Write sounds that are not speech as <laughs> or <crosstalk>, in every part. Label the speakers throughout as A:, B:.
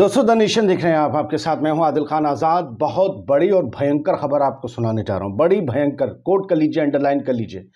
A: दोस्तों the nation देख रहे हैं आप आपके साथ मैं हूं आदिल खान आज़ाद बहुत बड़ी और भयंकर खबर आपको सुनाने जा रहा हूं बड़ी भयंकर कोर्ट कर लीजिए अंडरलाइन कर लीजिए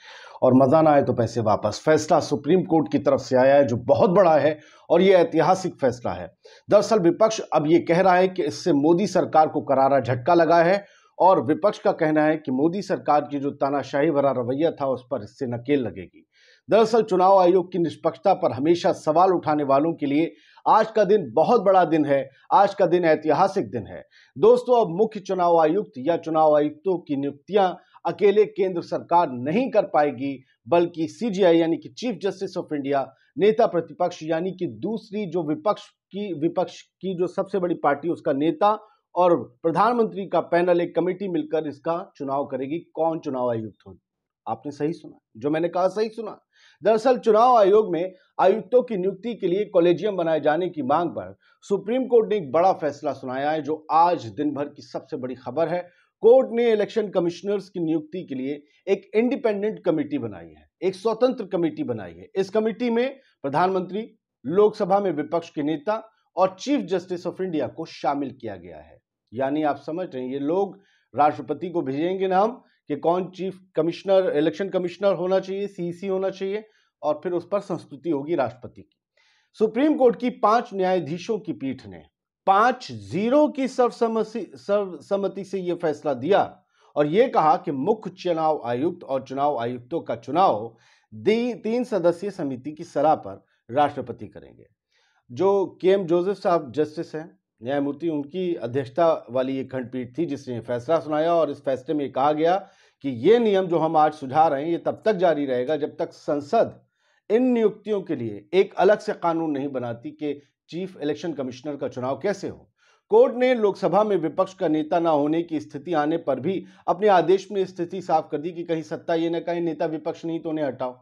A: और मज़ा ना आए तो पैसे वापस फैसला सुप्रीम कोर्ट की तरफ से आया है जो बहुत बड़ा है और ये ऐतिहासिक फैसला है दरअसल विपक्ष अब ये कह रहा है कि इससे मोदी सरकार को करारा झटका लगा है और विपक्ष का कहना है कि मोदी सरकार की जो तानाशाही भरा रवैया था उस पर इससे नकेल लगेगी दरअसल चुनाव आयोग की निष्पक्षता पर हमेशा सवाल उठाने वालों के लिए आज का दिन बहुत बड़ा दिन है आज का दिन ऐतिहासिक दिन है दोस्तों अब मुख्य चुनाव आयुक्त या चुनाव आयुक्तों की नियुक्तियां अकेले केंद्र सरकार नहीं कर पाएगी बल्कि सीजीआई यानी कि चीफ जस्टिस ऑफ इंडिया नेता प्रतिपक्ष यानी कि दूसरी जो विपक्ष की विपक्ष की जो सबसे बड़ी पार्टी उसका नेता और प्रधानमंत्री का पैनल एक कमेटी मिलकर इसका चुनाव करेगी कौन चुनाव आयुक्त होगी आपने सही सुना जो मैंने कहा सही सुना दरअसल चुनाव आयोग में आयुक्तों की नियुक्ति के लिए कॉलेजियम बनाए जाने की मांग पर सुप्रीम कोर्ट ने एक बड़ा फैसला सुनाया है जो आज दिन भर की सबसे बड़ी खबर है कोर्ट ने इलेक्शन कमिश्नर्स की नियुक्ति के लिए एक इंडिपेंडेंट कमेटी बनाई है एक स्वतंत्र कमेटी बनाई है इस कमेटी में प्रधानमंत्री लोकसभा में विपक्ष के नेता और चीफ जस्टिस ऑफ इंडिया को शामिल किया गया है यानी आप समझ रहे हैं ये लोग राष्ट्रपति को भेजेंगे नाम कि कौन चीफ कमिश्नर इलेक्शन कमिश्नर होना चाहिए सीसी e होना चाहिए और फिर उस पर संस्तुति होगी राष्ट्रपति की सुप्रीम कोर्ट की पांच न्यायाधीशों की पीठ ने पांच जीरो की सर्वसम्मति सर्वसम्मति से यह फैसला दिया और यह कहा कि मुख्य चुनाव आयुक्त और चुनाव आयुक्तों का चुनाव तीन सदस्यीय समिति की सलाह पर राष्ट्रपति करेंगे जो के एम जोसेफ साहब जस्टिस हैं न्यायमूर्ति उनकी अध्यक्षता वाली एक खंडपीठ थी जिसने फैसला सुनाया और इस फैसले में कहा गया कि ये नियम जो हम आज सुझा रहे हैं ये तब तक जारी रहेगा जब तक संसद इन नियुक्तियों के लिए एक अलग से कानून नहीं बनाती कि चीफ इलेक्शन कमिश्नर का चुनाव कैसे हो कोर्ट ने लोकसभा में विपक्ष का नेता ना होने की स्थिति आने पर भी अपने आदेश में स्थिति साफ कर दी कि कहीं सत्ता ये ना कहीं नेता विपक्ष नहीं तो उन्हें हटाओ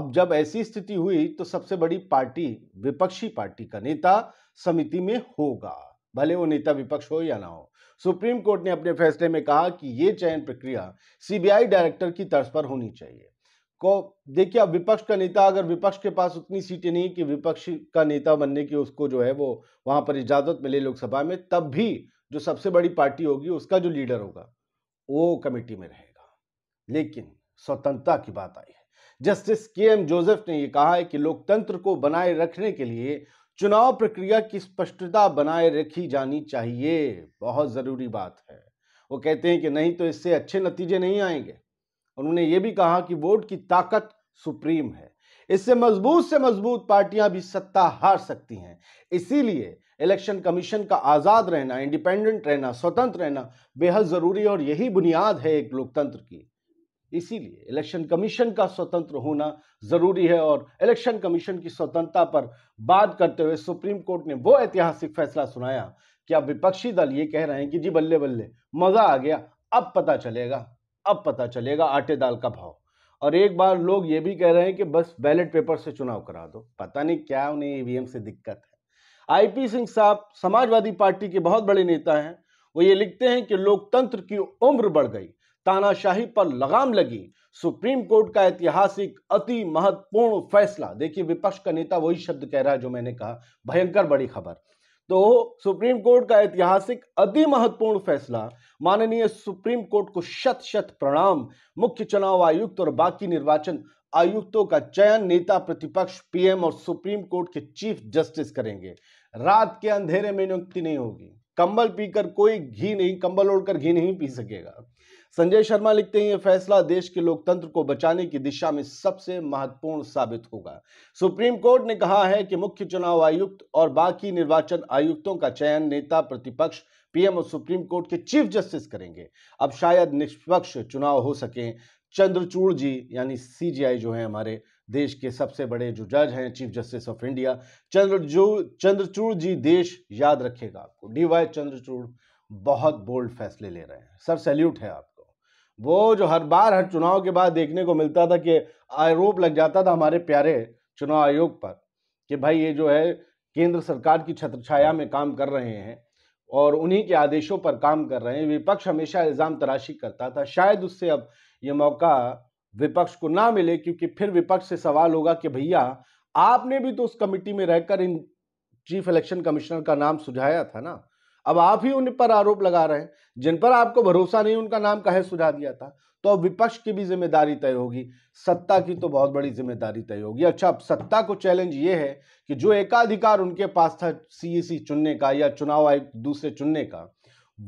A: अब जब ऐसी स्थिति हुई तो सबसे बड़ी पार्टी विपक्षी पार्टी का नेता समिति में होगा भले वो नेता विपक्ष हो या ना हो सुप्रीम कोर्ट ने अपने फैसले में कहा कि ये चयन प्रक्रिया सीबीआई डायरेक्टर की तर्ज पर होनी चाहिए को देखिए अब विपक्ष का नेता अगर विपक्ष के पास उतनी सीटें नहीं कि विपक्ष का नेता बनने की उसको जो है वो वहां पर इजाज़त मिले लोकसभा में तब भी जो सबसे बड़ी पार्टी होगी उसका जो लीडर होगा वो कमेटी में रहेगा लेकिन स्वतंत्रता की बात आई है जस्टिस के एम जोसेफ ने यह कहा है कि लोकतंत्र को बनाए रखने के लिए चुनाव प्रक्रिया की स्पष्टता बनाए रखी जानी चाहिए बहुत ज़रूरी बात है वो कहते हैं कि नहीं तो इससे अच्छे नतीजे नहीं आएंगे उन्होंने ये भी कहा कि वोट की ताकत सुप्रीम है इससे मजबूत से मजबूत पार्टियां भी सत्ता हार सकती हैं इसीलिए इलेक्शन कमीशन का आज़ाद रहना इंडिपेंडेंट रहना स्वतंत्र रहना बेहद ज़रूरी और यही बुनियाद है एक लोकतंत्र की इसीलिए इलेक्शन कमीशन का स्वतंत्र होना जरूरी है और इलेक्शन कमीशन की स्वतंत्रता पर बात करते हुए सुप्रीम कोर्ट ने वो ऐतिहासिक फैसला सुनाया कि अब विपक्षी दल ये कह रहे हैं कि जी बल्ले बल्ले मजा आ गया अब पता चलेगा अब पता चलेगा आटे दाल का भाव और एक बार लोग ये भी कह रहे हैं कि बस बैलेट पेपर से चुनाव करा दो पता नहीं क्या उन्हें ईवीएम e से दिक्कत है आईपी सिंह साहब समाजवादी पार्टी के बहुत बड़े नेता हैं वो ये लिखते हैं कि लोकतंत्र की उम्र बढ़ गई तानाशाही पर लगाम लगी सुप्रीम कोर्ट का ऐतिहासिक अति महत्वपूर्ण फैसला देखिए विपक्ष का नेता वही शब्द कह रहा है जो मैंने कहा भयंकर बड़ी खबर तो सुप्रीम कोर्ट का ऐतिहासिक अति महत्वपूर्ण फैसला माननीय सुप्रीम कोर्ट को शत शत प्रणाम मुख्य चुनाव आयुक्त और बाकी निर्वाचन आयुक्तों का चयन नेता प्रतिपक्ष पीएम और सुप्रीम कोर्ट के चीफ जस्टिस करेंगे रात के अंधेरे में नियुक्ति नहीं होगी कंबल पीकर कोई घी नहीं कंबल ओढ़कर घी नहीं पी सकेगा संजय शर्मा लिखते हैं यह फैसला देश के लोकतंत्र को बचाने की दिशा में सबसे महत्वपूर्ण साबित होगा सुप्रीम कोर्ट ने कहा है कि मुख्य चुनाव आयुक्त और बाकी निर्वाचन आयुक्तों का चयन नेता प्रतिपक्ष पीएम और सुप्रीम कोर्ट के चीफ जस्टिस करेंगे अब शायद निष्पक्ष चुनाव हो सके चंद्रचूड़ जी यानी सीजीआई जो है हमारे देश के सबसे बड़े जो जज हैं chief justice of India Chandrachud Chandrachud ji देश याद रखेगा आपको डी वाई चंद्रचूड़ बहुत बोल्ड फैसले ले रहे हैं सर सैल्यूट है आपको वो जो हर बार हर चुनाव के बाद देखने को मिलता था कि आरोप लग जाता था हमारे प्यारे चुनाव आयोग पर कि भाई ये जो है केंद्र सरकार की छत्रछाया में काम कर रहे हैं और उन्हीं के आदेशों पर काम कर रहे हैं विपक्ष हमेशा इल्ज़ाम तराशी करता था शायद उससे अब ये मौका विपक्ष को ना मिले क्योंकि फिर विपक्ष से सवाल होगा कि भैया आपने भी तो उस कमिटी में रहकर इन चीफ इलेक्शन कमिश्नर का नाम सुझाया था ना अब आप ही उन पर आरोप लगा रहे हैं जिन पर आपको भरोसा नहीं उनका नाम कहे सुझा दिया था तो अब विपक्ष की भी जिम्मेदारी तय होगी सत्ता की तो बहुत बड़ी जिम्मेदारी तय होगी अच्छा अब सत्ता को चैलेंज ये है कि जो एकाधिकार उनके पास था सीईसी चुनने का या चुनाव आयुक्त दूसरे चुनने का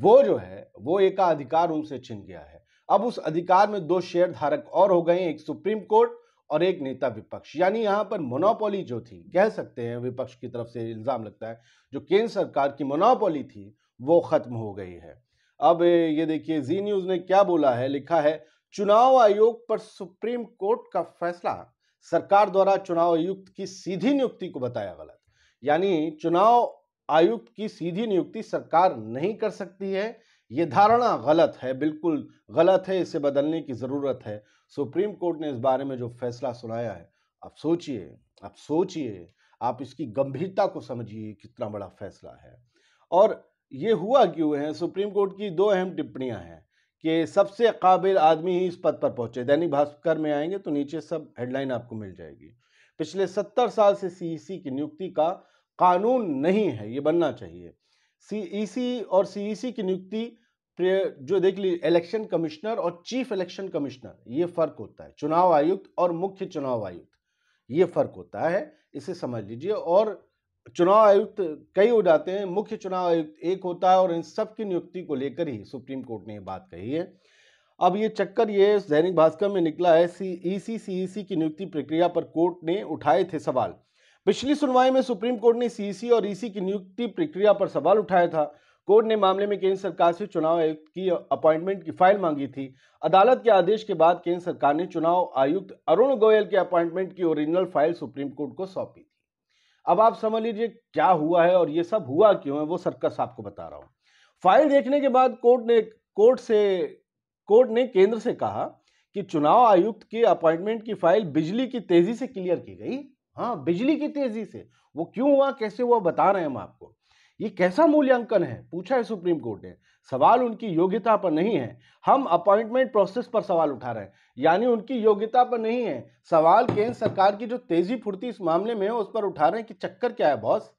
A: वो जो है वो एकाधिकार उनसे छिन गया है अब उस अधिकार में दो शेयर धारक और हो गए एक सुप्रीम कोर्ट और एक नेता विपक्ष यानी यहाँ पर मोनोपोली जो थी कह सकते हैं विपक्ष की तरफ से इल्ज़ाम लगता है जो केंद्र सरकार की मोनोपोली थी वो ख़त्म हो गई है अब ये देखिए जी न्यूज़ ने क्या बोला है लिखा है चुनाव आयोग पर सुप्रीम कोर्ट का फैसला सरकार द्वारा चुनाव आयुक्त की सीधी नियुक्ति को बताया गलत यानी चुनाव आयुक्त की सीधी नियुक्ति सरकार नहीं कर सकती है ये धारणा गलत है बिल्कुल गलत है इसे बदलने की ज़रूरत है सुप्रीम कोर्ट ने इस बारे में जो फैसला सुनाया है आप सोचिए आप सोचिए आप इसकी गंभीरता को समझिए कितना बड़ा फैसला है और ये हुआ क्यों है सुप्रीम कोर्ट की दो अहम टिप्पणियां हैं कि सबसे काबिल आदमी ही इस पद पर पहुंचे दैनिक भास्कर में आएंगे तो नीचे सब हेडलाइन आपको मिल जाएगी पिछले सत्तर साल से सी की नियुक्ति का कानून नहीं है ये बनना चाहिए सीईसी e और सीईसी e की नियुक्ति जो देख ली इलेक्शन कमिश्नर और चीफ इलेक्शन कमिश्नर ये फर्क होता है चुनाव आयुक्त और मुख्य चुनाव आयुक्त ये फर्क होता है इसे समझ लीजिए और चुनाव आयुक्त कई हो जाते हैं मुख्य चुनाव आयुक्त एक होता है और इन सब की नियुक्ति को लेकर ही सुप्रीम कोर्ट ने ये बात कही है अब ये चक्कर ये दैनिक भास्कर में निकला है सी ई सी सी ई सी की नियुक्ति प्रक्रिया पर कोर्ट ने उठाए थे सवाल पिछली सुनवाई में सुप्रीम कोर्ट ने सीसी और ईसी की नियुक्ति प्रक्रिया पर सवाल उठाया था कोर्ट ने मामले में केंद्र सरकार से चुनाव आयुक्त की अपॉइंटमेंट की फाइल मांगी थी अदालत के आदेश के बाद केंद्र सरकार ने चुनाव आयुक्त अरुण गोयल के अपॉइंटमेंट की ओरिजिनल फाइल सुप्रीम कोर्ट को सौंपी थी अब आप समझ लीजिए क्या हुआ है और ये सब हुआ क्यों है वो सर्कस आपको बता रहा हूँ फाइल देखने के बाद कोर्ट ने कोर्ट से कोर्ट ने केंद्र से कहा कि चुनाव आयुक्त के अपॉइंटमेंट की फाइल बिजली की तेजी से क्लियर की गई हाँ बिजली की तेजी से वो क्यों हुआ कैसे हुआ बता रहे हैं हम आपको ये कैसा मूल्यांकन है पूछा है सुप्रीम कोर्ट ने सवाल उनकी योग्यता पर नहीं है हम अपॉइंटमेंट प्रोसेस पर सवाल उठा रहे हैं यानी उनकी योग्यता पर नहीं है सवाल केंद्र सरकार की जो तेजी फुर्ती इस मामले में है उस पर उठा रहे हैं कि चक्कर क्या है बॉस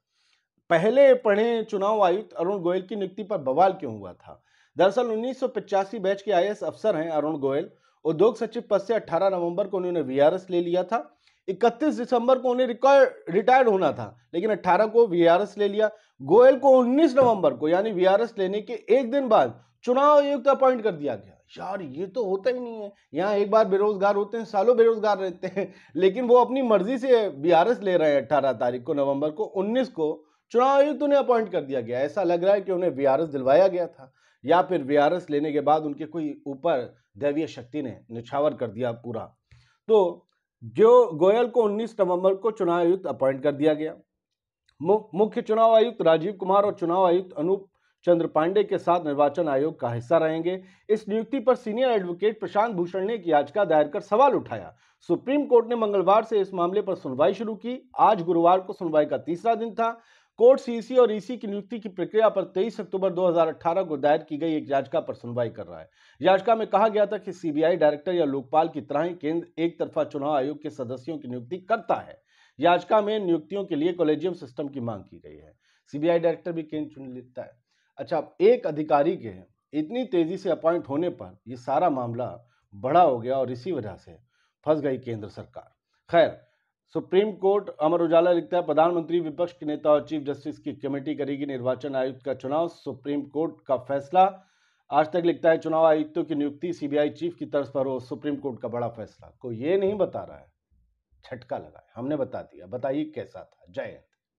A: पहले पढ़े चुनाव आयुक्त अरुण गोयल की नियुक्ति पर बवाल क्यों हुआ था दरअसल उन्नीस बैच के आई अफसर हैं अरुण गोयल उद्योग सचिव पद से अट्ठारह नवम्बर को उन्होंने वी ले लिया था 31 दिसंबर को उन्हें रिकॉर्ड रिटायर्ड होना था लेकिन 18 को वीआरएस ले लिया गोयल को 19 नवंबर को यानी वीआरएस लेने के एक दिन बाद चुनाव आयुक्त अपॉइंट कर दिया गया यार ये तो होता ही नहीं है यहाँ एक बार बेरोजगार होते हैं सालों बेरोजगार रहते हैं <laughs> लेकिन वो अपनी मर्जी से बीआरएस ले रहे हैं अट्ठारह तारीख को नवंबर को उन्नीस को चुनाव आयुक्त उन्हें अपॉइंट कर दिया गया ऐसा लग रहा है कि उन्हें बीआरएस दिलवाया गया था या फिर बीआरएस लेने के बाद उनके कोई ऊपर दैवीय शक्ति ने निछावर कर दिया पूरा तो जो गोयल को 19 नवंबर को चुनाव आयुक्त अपॉइंट कर दिया गया मुख्य चुनाव आयुक्त राजीव कुमार और चुनाव आयुक्त अनूप चंद्र पांडे के साथ निर्वाचन आयोग का हिस्सा रहेंगे इस नियुक्ति पर सीनियर एडवोकेट प्रशांत भूषण ने एक याचिका दायर कर सवाल उठाया सुप्रीम कोर्ट ने मंगलवार से इस मामले पर सुनवाई शुरू की आज गुरुवार को सुनवाई का तीसरा दिन था कोर्ट सीसी और ईसी की नियुक्ति की प्रक्रिया पर 23 अक्टूबर 2018 को दायर की गई एक याचिका पर सुनवाई कर रहा है याचिका में कहा गया था कि सीबीआई डायरेक्टर या लोकपाल की तरह ही केंद्र एक तरफा चुनाव आयोग के सदस्यों की नियुक्ति करता है याचिका में नियुक्तियों के लिए कॉलेजियम सिस्टम की मांग की गई है सीबीआई डायरेक्टर भी केंद्र चुन लेता है अच्छा एक अधिकारी के इतनी तेजी से अपॉइंट होने पर यह सारा मामला बड़ा हो गया और इसी वजह से फंस गई केंद्र सरकार खैर सुप्रीम कोर्ट अमर उजाला लिखता है प्रधानमंत्री विपक्ष के नेता और चीफ जस्टिस की कमेटी करेगी निर्वाचन आयुक्त का चुनाव सुप्रीम कोर्ट का फैसला आज तक लिखता है चुनाव आयुक्तों की नियुक्ति सीबीआई चीफ की तर्ज पर हो सुप्रीम कोर्ट का बड़ा फैसला कोई ये नहीं बता रहा है झटका लगा है हमने बता दिया बताइए कैसा था जय हिंद